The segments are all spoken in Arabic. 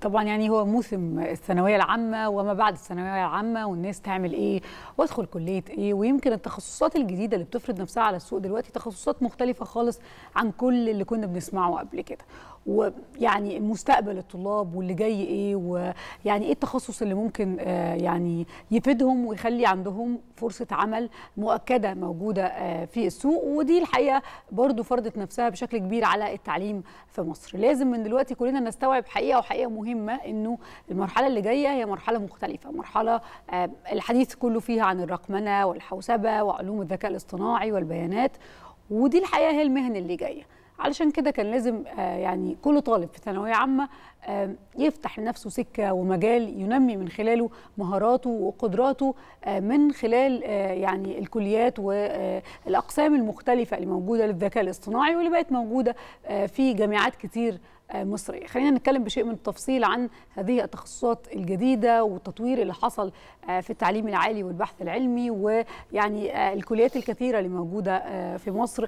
طبعا يعني هو موسم الثانويه العامه وما بعد الثانويه العامه والناس تعمل ايه وادخل كليه ايه ويمكن التخصصات الجديده اللي بتفرض نفسها على السوق دلوقتي تخصصات مختلفه خالص عن كل اللي كنا بنسمعه قبل كده ويعني مستقبل الطلاب واللي جاي ايه ويعني ايه التخصص اللي ممكن آه، يعني يفيدهم ويخلي عندهم فرصه عمل مؤكده موجوده آه، في السوق ودي الحقيقه برضو فرضت نفسها بشكل كبير على التعليم في مصر لازم من دلوقتي كلنا نستوعب حقيقه وحقيقه مهمه انه المرحله اللي جايه هي مرحله مختلفه مرحله آه، الحديث كله فيها عن الرقمنه والحوسبه وعلوم الذكاء الاصطناعي والبيانات ودي الحقيقه هي المهن اللي جايه علشان كده كان لازم آه، يعني كل طالب في ثانويه عامه آه، يفتح لنفسه سكه ومجال ينمي من خلاله مهاراته وقدراته آه، من خلال يعني الكليات والاقسام المختلفه اللي موجوده للذكاء الاصطناعي واللي بقت موجوده في جامعات كتير آه، مصرية خلينا نتكلم بشيء من التفصيل عن هذه التخصصات الجديدة والتطوير اللي حصل آه، في التعليم العالي والبحث العلمي ويعني آه، الكليات الكثيرة اللي موجودة في مصر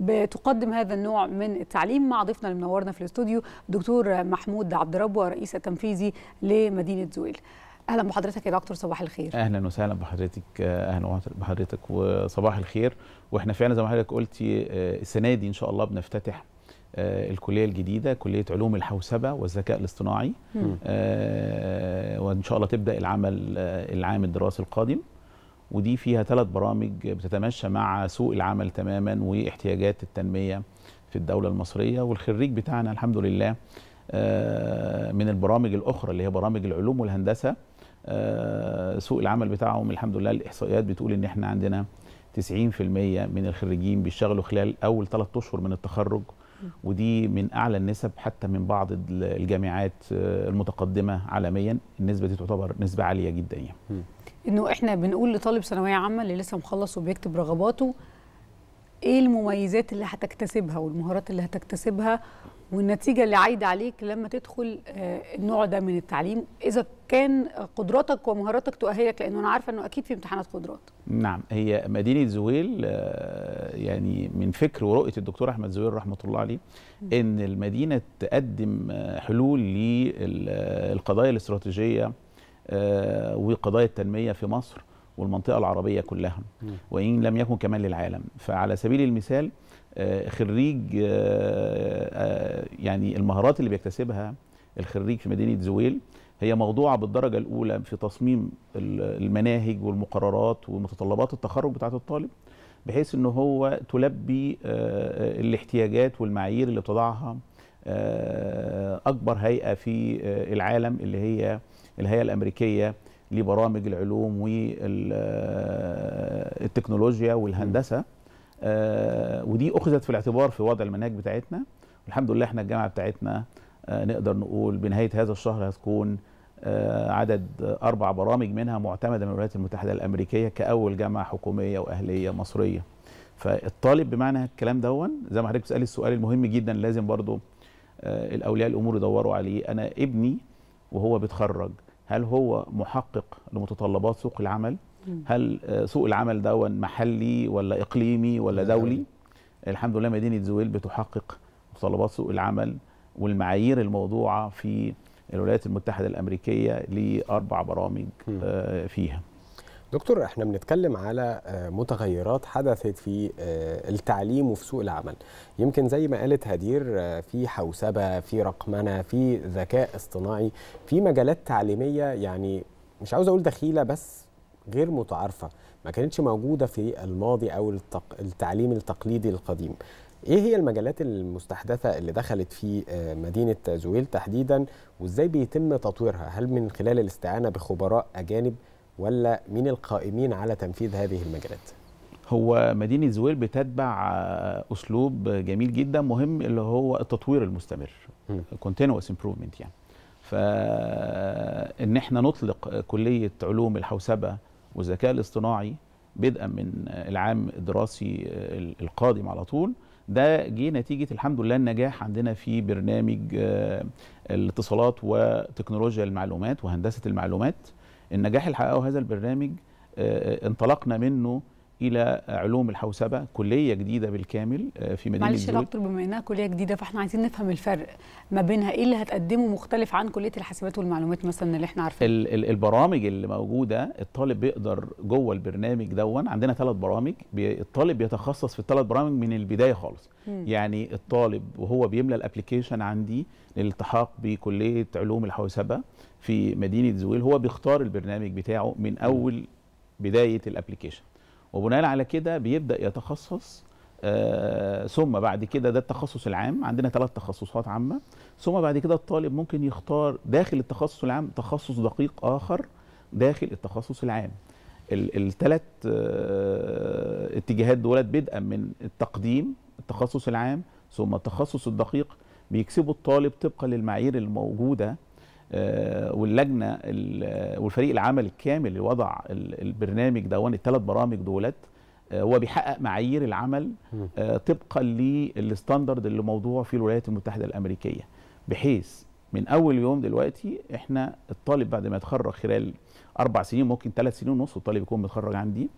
بتقدم هذا النوع من التعليم مع ضيفنا اللي منورنا في الاستوديو دكتور محمود عبد ربوه رئيس التنفيذي لمدينة زويل اهلا بحضرتك يا دكتور صباح الخير اهلا وسهلا بحضرتك اهلا بحضرتك وصباح الخير واحنا فعلا زي ما حضرتك قلتي السنه دي ان شاء الله بنفتتح آه، الكليه الجديده كليه علوم الحوسبه والذكاء الاصطناعي آه، وان شاء الله تبدا العمل آه، العام الدراسي القادم ودي فيها ثلاث برامج بتتمشى مع سوق العمل تماما واحتياجات التنميه في الدوله المصريه والخريج بتاعنا الحمد لله من البرامج الاخرى اللي هي برامج العلوم والهندسه سوق العمل بتاعهم الحمد لله الاحصائيات بتقول ان احنا عندنا 90% من الخريجين بيشتغلوا خلال اول ثلاث اشهر من التخرج ودي من اعلى النسب حتى من بعض الجامعات آه، المتقدمه عالميا النسبه دي تعتبر نسبه عاليه جدا يعني انه احنا بنقول لطالب ثانويه عامه اللي لسه مخلص وبيكتب رغباته ايه المميزات اللي هتكتسبها والمهارات اللي هتكتسبها والنتيجه اللي عايده عليك لما تدخل آه، النوع ده من التعليم اذا كان قدراتك ومهاراتك تؤهلك لانه انا عارفه انه اكيد في امتحانات قدرات. نعم هي مدينه زويل آه، يعني من فكر ورؤيه الدكتور احمد زويل رحمه الله عليه ان المدينه تقدم آه، حلول للقضايا الاستراتيجيه وقضايا التنميه في مصر والمنطقة العربية كلها وإن لم يكن كمان للعالم فعلى سبيل المثال آه، خريج آه، آه، يعني المهارات اللي بيكتسبها الخريج في مدينة زويل هي موضوعة بالدرجة الأولى في تصميم المناهج والمقررات ومتطلبات التخرج بتاعة الطالب بحيث أنه هو تلبي الاحتياجات والمعايير اللي بتضعها أكبر هيئة في العالم اللي هي الهيئة الأمريكية لبرامج العلوم والتكنولوجيا والهندسه آه، ودي اخذت في الاعتبار في وضع المناهج بتاعتنا والحمد لله احنا الجامعه بتاعتنا آه، نقدر نقول بنهايه هذا الشهر هتكون آه، عدد اربع برامج منها معتمده من الولايات المتحده الامريكيه كاول جامعه حكوميه واهليه مصريه فالطالب بمعنى الكلام دون زي ما حضرتك بتسالي السؤال المهم جدا لازم برضو الاولياء الامور يدوروا عليه انا ابني وهو بيتخرج هل هو محقق لمتطلبات سوق العمل هل آه، سوق العمل ده محلي ولا اقليمي ولا دولي الحمد لله مدينه زويل بتحقق متطلبات سوق العمل والمعايير الموضوعه في الولايات المتحده الامريكيه لاربع برامج آه، فيها دكتور احنا بنتكلم على آه، متغيرات حدثت في آه، التعليم وفي سوق العمل يمكن زي ما قالت هدير آه، في حوسبه في رقمنه في ذكاء اصطناعي في مجالات تعليميه يعني مش عاوز اقول دخيله بس غير متعارفه ما كانتش موجوده في الماضي او التعليم التقليدي القديم ايه هي المجالات المستحدثه اللي دخلت في مدينه زويل تحديدا وازاي بيتم تطويرها هل من خلال الاستعانه بخبراء اجانب ولا مين القائمين على تنفيذ هذه المجالات؟ هو مدينة زويل بتتبع آه، أسلوب جميل جدا مهم اللي هو التطوير المستمر continuous improvement يعني فإن احنا نطلق كلية علوم الحوسبة والذكاء الاصطناعي بدءا من العام الدراسي آه، القادم على طول ده جه نتيجة الحمد لله النجاح عندنا في برنامج آه، الاتصالات وتكنولوجيا المعلومات وهندسة المعلومات النجاح اللي حققه هذا البرنامج آه، آه، انطلقنا منه الى علوم الحوسبه كليه جديده بالكامل آه، في مدينه معلش يا دكتور بما انها كليه جديده فاحنا عايزين نفهم الفرق ما بينها ايه اللي هتقدمه مختلف عن كليه الحاسبات والمعلومات مثلا اللي احنا عارفينها البرامج اللي موجوده الطالب بيقدر جوه البرنامج دون عندنا ثلاث برامج الطالب بيتخصص في الثلاث برامج من البدايه خالص م. يعني الطالب وهو بيملى الابلكيشن عندي للالتحاق بكليه علوم الحوسبه في مدينه زويل هو بيختار البرنامج بتاعه من اول بدايه الابلكيشن وبناء على كده بيبدا يتخصص آه ثم بعد كده ده التخصص العام عندنا ثلاث تخصصات عامه ثم بعد كده الطالب ممكن يختار داخل التخصص العام تخصص دقيق اخر داخل التخصص العام الثلاث آه، اتجاهات دولت بدءا من التقديم التخصص العام ثم التخصص الدقيق بيكسبوا الطالب طبقا للمعايير الموجوده آه، واللجنه آه، والفريق العمل الكامل اللي وضع البرنامج دون الثلاث برامج دولت آه، هو بيحقق معايير العمل طبقا للستاندرد اللي موضوع في الولايات المتحده الامريكيه بحيث من اول يوم دلوقتي احنا الطالب بعد ما يتخرج خلال اربع سنين ممكن ثلاث سنين ونص الطالب يكون متخرج عندي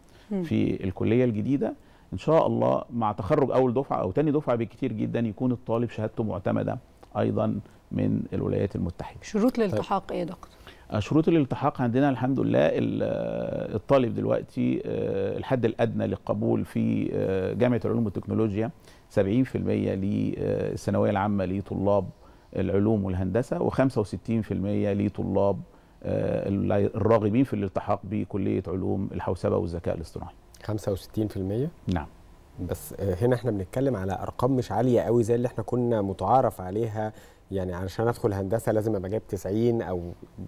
في الكليه الجديده ان شاء الله مع تخرج اول دفعه او ثاني دفعه بالكثير جدا يكون الطالب شهادته معتمده ايضا من الولايات المتحده. شروط الالتحاق طيب. ايه يا دكتور؟ آه، شروط الالتحاق عندنا الحمد لله آه، الطالب دلوقتي آه، الحد الادنى للقبول في جامعه العلوم والتكنولوجيا 70% للثانويه العامه لطلاب العلوم والهندسه و65% لطلاب الراغبين في الالتحاق بكليه علوم الحوسبه والذكاء الاصطناعي 65% نعم بس هنا احنا بنتكلم على ارقام مش عاليه قوي زي اللي احنا كنا متعارف عليها يعني علشان ادخل هندسه لازم ابقى جايب 90 او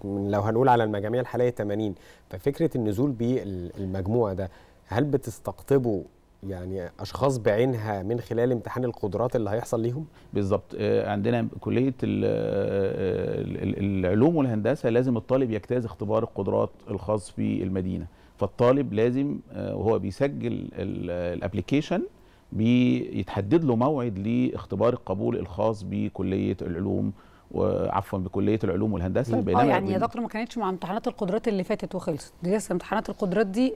لو هنقول على المجاميع الحاليه 80 ففكره النزول بالمجموع ده هل بتستقطبه يعني اشخاص بعينها من خلال امتحان القدرات اللي هيحصل ليهم بالظبط آه، عندنا كليه آه، آه، العلوم والهندسه لازم الطالب يجتاز اختبار القدرات الخاص بالمدينه فالطالب لازم وهو بيسجل الابلكيشن بيتحدد له موعد لاختبار القبول الخاص بكليه العلوم وعفوا بكليه العلوم والهندسه اه يعني يا دكتور ما كانتش مع امتحانات القدرات اللي فاتت وخلصت دي لسه امتحانات القدرات دي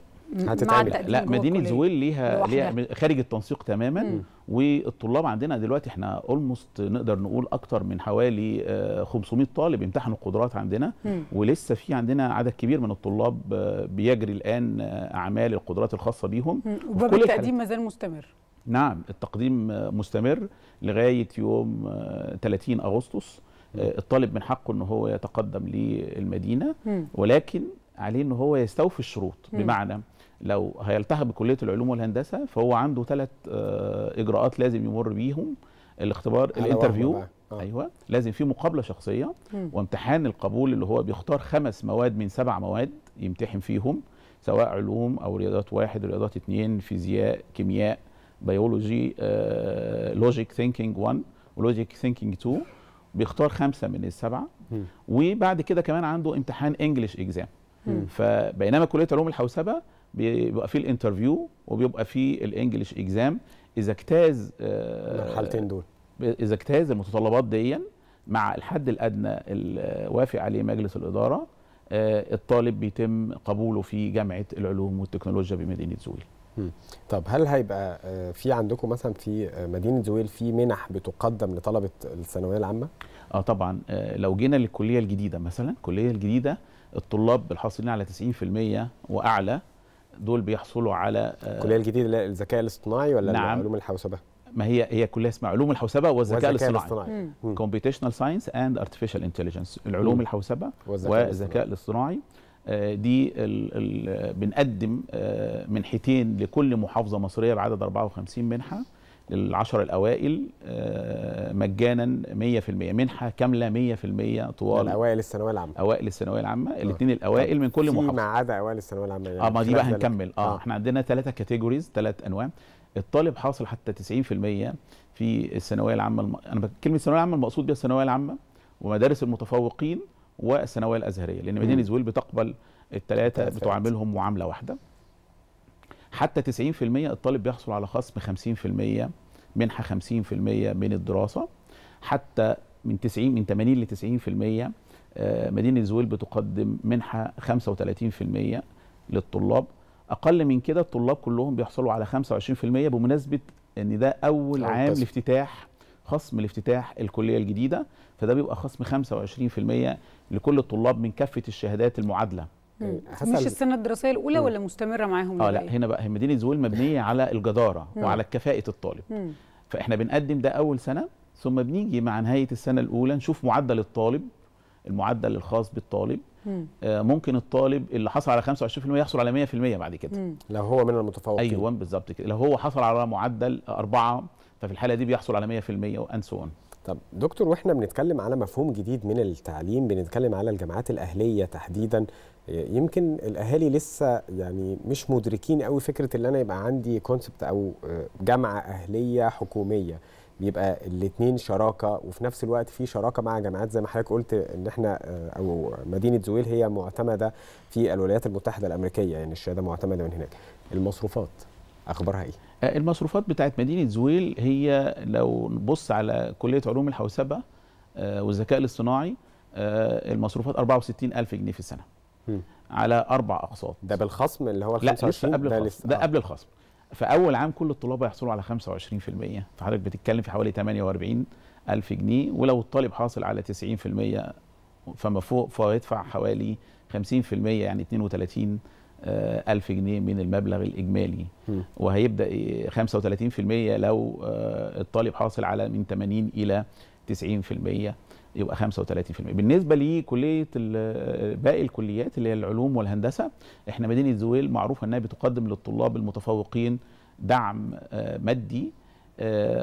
مع لا مدينه زويل ليها ليها خارج التنسيق تماما مم. والطلاب عندنا دلوقتي احنا اولموست نقدر نقول اكتر من حوالي 500 آه، طالب امتحنوا القدرات عندنا مم. ولسه في عندنا عدد كبير من الطلاب آه، بيجري الان آه، اعمال القدرات الخاصه بيهم وباب التقديم ما زال مستمر نعم التقديم مستمر لغايه يوم 30 آه، اغسطس آه، الطالب من حقه ان هو يتقدم للمدينه ولكن عليه ان هو يستوفي الشروط بمعنى لو هيلتحق بكليه العلوم والهندسه فهو عنده ثلاث آه، اجراءات لازم يمر بيهم الاختبار الانترفيو آه. ايوه لازم في مقابله شخصيه م. وامتحان القبول اللي هو بيختار خمس مواد من سبع مواد يمتحن فيهم سواء علوم او رياضات واحد رياضات اتنين فيزياء كيمياء بيولوجي لوجيك ثينكينج 1 ولوجيك ثينكينج 2 بيختار خمسه من السبعه وبعد كده كمان عنده امتحان انجلش اكزام فبينما كليه علوم الحوسبه بيبقى فيه الانترفيو وبيبقى فيه الانجلش اكزام اذا اجتاز الحالتين آه، دول اذا اجتاز المتطلبات ديا مع الحد الادنى اللي وافق عليه مجلس الاداره آه، الطالب بيتم قبوله في جامعه العلوم والتكنولوجيا بمدينه زويل طب هل هيبقى آه، في عندكم مثلا في آه، مدينه زويل في منح بتقدم لطلبه الثانويه العامه؟ اه طبعا آه، لو جينا للكليه الجديده مثلا الكليه الجديده الطلاب الحاصلين على 90% واعلى دول بيحصلوا على الكليه الجديده الذكاء الاصطناعي ولا نعم. علوم الحوسبه؟ ما هي هي كليه اسمها علوم الحوسبه والذكاء الاصطناعي كومبيوتيشنال ساينس اند ارتفيشال انتليجنس العلوم الحوسبه والذكاء الاصطناعي آه، دي بنقدم آه، منحتين لكل محافظه مصريه بعدد 54 منحه للعشر الاوائل آه، مجانا 100% منحه كامله 100% طوال الاوائل يعني الثانويه العامه اوائل الثانويه العامه الاثنين الاوائل من كل محافظه ما عدا اوائل الثانويه العامه يعني؟ اه ما دي بقى هنكمل اه, احنا عندنا ثلاثه كاتيجوريز ثلاث انواع الطالب حاصل حتى 90% في الثانويه العامه الم... انا كلمه الثانويه العامه المقصود بها الثانويه العامه ومدارس المتفوقين والثانويه الازهريه لان مدينه زويل بتقبل الثلاثه بتعاملهم معامله واحده حتى 90% الطالب بيحصل على خصم 50% منحه 50% من الدراسه حتى من 90 من 80 ل 90% مدينه زويل بتقدم منحه 35% للطلاب اقل من كده الطلاب كلهم بيحصلوا على 25% بمناسبه ان ده اول عام لافتتاح خصم لافتتاح الكليه الجديده فده بيبقى خصم 25% لكل الطلاب من كافه الشهادات المعادله إيه، مش السنه الدراسيه الاولى ولا مستمره معاهم اه لا هنا بقى مدينه زويل مبنيه على الجداره وعلى كفاءه الطالب فاحنا بنقدم ده اول سنه ثم بنيجي مع نهايه السنه الاولى نشوف معدل الطالب المعدل الخاص بالطالب آه ممكن الطالب اللي حصل على 25% يحصل على 100% بعد كده لو هو من المتفوقين ايوه بالظبط كده لو هو حصل على معدل 4 ففي الحاله دي بيحصل على 100% وان سو اون طب دكتور واحنا بنتكلم على مفهوم جديد من التعليم بنتكلم على الجامعات الاهليه تحديدا يمكن الاهالي لسه يعني مش مدركين قوي فكره ان انا يبقى عندي كونسبت او آه، جامعه اهليه حكوميه بيبقى الاثنين شراكه وفي نفس الوقت في شراكه مع جامعات زي ما حضرتك قلت ان احنا آه، او مدينه زويل هي معتمده في الولايات المتحده الامريكيه يعني الشهاده معتمده من هناك المصروفات اخبارها ايه آه، المصروفات بتاعت مدينه زويل هي لو نبص على كليه علوم الحوسبه آه، والذكاء الاصطناعي آه، المصروفات 64000 جنيه في السنه م. على اربع اقساط ده بالخصم اللي هو ال 25 قبل ده الخصم ده قبل الخصم في اول عام كل الطلاب هيحصلوا على 25% فحضرتك بتتكلم في حوالي 48 ألف جنيه ولو الطالب حاصل على 90% فما فوق فهو يدفع حوالي 50% يعني 32 1000 آه، جنيه من المبلغ الإجمالي وهيبدأ 35% لو آه، الطالب حاصل على من 80 إلى 90% يبقى 35% بالنسبه لكليه آه، باقي الكليات اللي هي العلوم والهندسه احنا مدينه زويل معروفه انها بتقدم للطلاب المتفوقين دعم مادي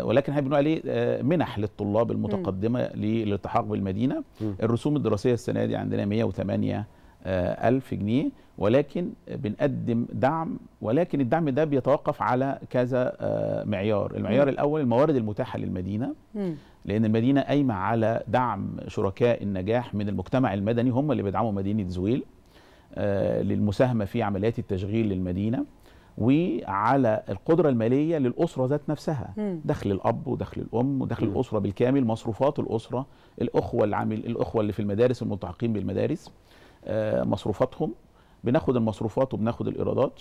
ولكن احنا بنقول عليه منح للطلاب المتقدمه للالتحاق بالمدينه الرسوم الدراسيه السنه دي عندنا 108 آه، ألف جنيه ولكن بنقدم دعم ولكن الدعم ده بيتوقف على كذا آه، معيار المعيار الأول الموارد المتاحة للمدينة لأن المدينة قايمة على دعم شركاء النجاح من المجتمع المدني هم اللي بيدعموا مدينة زويل آه، للمساهمة في عمليات التشغيل للمدينة وعلى القدرة المالية للأسرة ذات نفسها مم. دخل الأب ودخل الأم ودخل مم. الأسرة بالكامل مصروفات الأسرة الأخوة, العامل الأخوة اللي في المدارس الملتحقين بالمدارس آه، مصروفاتهم بناخد المصروفات وبناخد الايرادات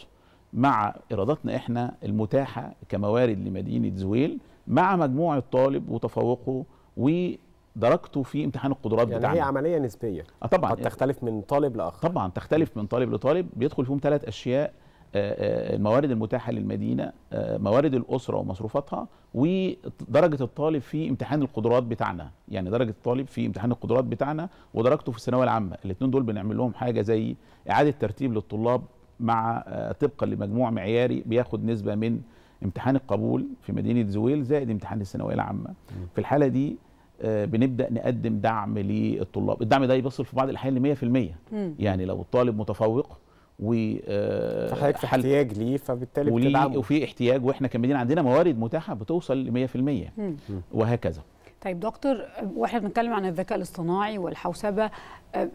مع ايراداتنا احنا المتاحه كموارد لمدينه زويل مع مجموع الطالب وتفوقه ودرجته في امتحان القدرات يعني بتاعنا هي عمليه نسبيه اه طبعا قد تختلف من طالب لاخر طبعا تختلف من طالب لطالب بيدخل فيهم ثلاث اشياء الموارد المتاحه للمدينه آه، موارد الاسره ومصروفاتها ودرجه الطالب في امتحان القدرات بتاعنا يعني درجه الطالب في امتحان القدرات بتاعنا ودرجته في الثانويه العامه الاثنين دول بنعمل لهم حاجه زي اعاده ترتيب للطلاب مع آه، طبقا لمجموع معياري بياخد نسبه من امتحان القبول في مدينه زويل زائد امتحان الثانويه العامه في الحاله دي آه، بنبدا نقدم دعم للطلاب الدعم ده يوصل في بعض الاحيان ل 100% يعني لو الطالب متفوق و آه، فحضرتك في احتياج ليه فبالتالي بتدعمه وفي احتياج واحنا كمدينه عندنا موارد متاحه بتوصل ل 100% وهكذا طيب دكتور واحنا بنتكلم عن الذكاء الاصطناعي والحوسبه آه،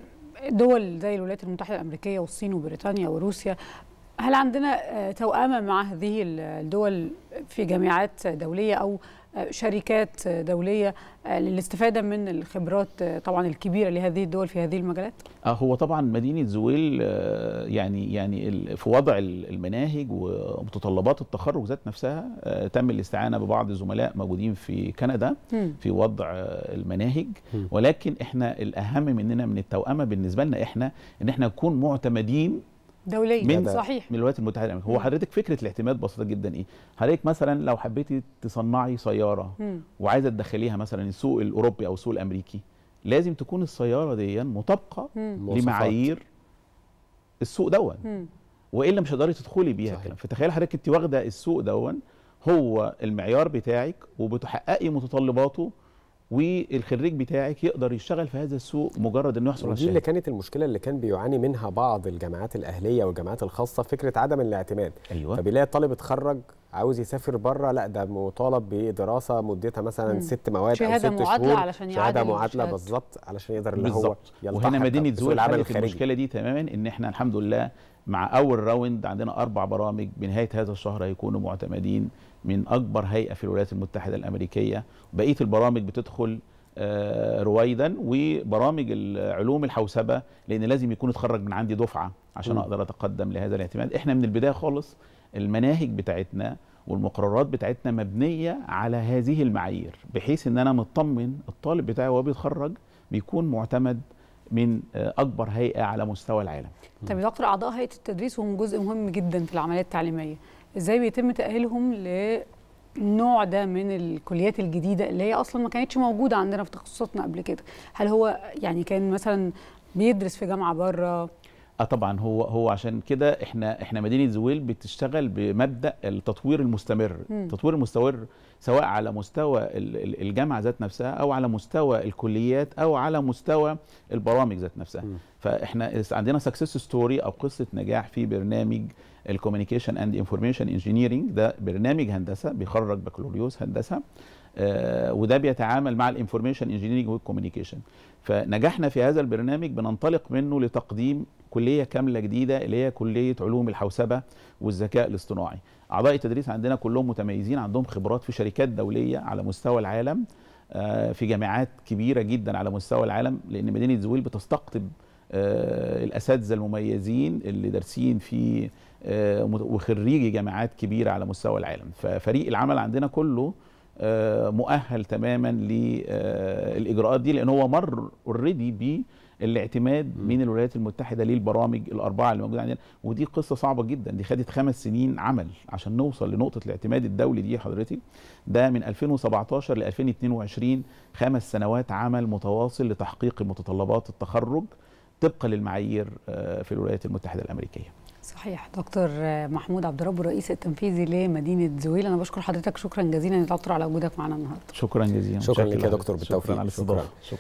دول زي الولايات المتحده الامريكيه والصين وبريطانيا وروسيا هل عندنا آه، توأمة مع هذه الدول في جامعات دولية أو شركات دوليه آه، للاستفاده من الخبرات آه، طبعا الكبيره لهذه الدول في هذه المجالات؟ آه، هو طبعا مدينه زويل يعني يعني في وضع المناهج ومتطلبات التخرج ذات نفسها تم الاستعانه ببعض الزملاء موجودين في كندا في وضع المناهج ولكن احنا الاهم مننا من التوأمه بالنسبه لنا احنا ان احنا نكون معتمدين دوليه من صحيح من الولايات المتحده الامريكيه هو حضرتك فكره الاعتماد بسيطه جدا ايه حضرتك مثلا لو حبيتي تصنعي سياره وعايزه تدخليها مثلا السوق الاوروبي او السوق الامريكي لازم تكون السياره دي مطابقه لمعايير السوق دون والا مش هتقدري تدخلي بيها كلام فتخيل حضرتك انت واخده السوق دون هو المعيار بتاعك وبتحققي متطلباته والخريج بتاعك يقدر يشتغل في هذا السوق مجرد انه يحصل على دي اللي كانت المشكله اللي كان بيعاني منها بعض الجامعات الاهليه والجامعات الخاصه فكره عدم الاعتماد ايوه فبيلاقي الطالب اتخرج عاوز يسافر بره لا ده مطالب بدراسه مدتها مثلا مم. ست مواد او ست شهور معادله علشان شهاده معادله بالظبط علشان يقدر اللي هو وهنا مدينه زوق المشكله دي تماما ان احنا الحمد لله مع اول راوند عندنا اربع برامج بنهايه هذا الشهر هيكونوا معتمدين من اكبر هيئه في الولايات المتحده الامريكيه بقيه البرامج بتدخل آه، رويدا وبرامج العلوم الحوسبه لان لازم يكون اتخرج من عندي دفعه عشان اقدر اتقدم لهذا الاعتماد احنا من البدايه خالص المناهج بتاعتنا والمقررات بتاعتنا مبنيه على هذه المعايير بحيث ان انا مطمن الطالب بتاعي وهو بيتخرج بيكون معتمد من آه، اكبر هيئه على مستوى العالم. طيب يا دكتور اعضاء هيئه التدريس هم جزء مهم جدا في العمليه التعليميه، ازاي بيتم تاهيلهم للنوع ده من الكليات الجديده اللي هي اصلا ما كانتش موجوده عندنا في تخصصاتنا قبل كده هل هو يعني كان مثلا بيدرس في جامعه بره اه طبعا هو هو عشان كده احنا احنا مدينه زويل بتشتغل بمبدا التطوير المستمر م. التطوير المستمر سواء على مستوى الجامعه ذات نفسها او على مستوى الكليات او على مستوى البرامج ذات نفسها م. فاحنا عندنا سكسس ستوري او قصه نجاح في برنامج الكوميونيكيشن اند انفورميشن انجينيرنج ده برنامج هندسه بيخرج بكالوريوس هندسه آه وده بيتعامل مع الانفورميشن انجينيرنج والكوميونيكيشن فنجحنا في هذا البرنامج بننطلق منه لتقديم كليه كامله جديده اللي هي كليه علوم الحوسبه والذكاء الاصطناعي اعضاء التدريس عندنا كلهم متميزين عندهم خبرات في شركات دوليه على مستوى العالم آه في جامعات كبيره جدا على مستوى العالم لان مدينه زويل بتستقطب آه الاساتذه المميزين اللي دارسين في آه، وخريجي جامعات كبيره على مستوى العالم ففريق العمل عندنا كله آه، مؤهل تماما للاجراءات آه، دي لان هو مر اوريدي بالاعتماد من الولايات المتحده للبرامج الاربعه اللي موجوده عندنا ودي قصه صعبه جدا دي خدت خمس سنين عمل عشان نوصل لنقطه الاعتماد الدولي دي حضرتك ده من 2017 ل 2022 خمس سنوات عمل متواصل لتحقيق متطلبات التخرج طبقا للمعايير في الولايات المتحده الامريكيه صحيح دكتور محمود عبد الرب الرئيس التنفيذي لمدينه زويل انا بشكر حضرتك شكرا جزيلا يا دكتور على وجودك معنا النهارده شكرا جزيلا شكرا لك يا دكتور بالتوفيق شكرا, شكرا. شكرا.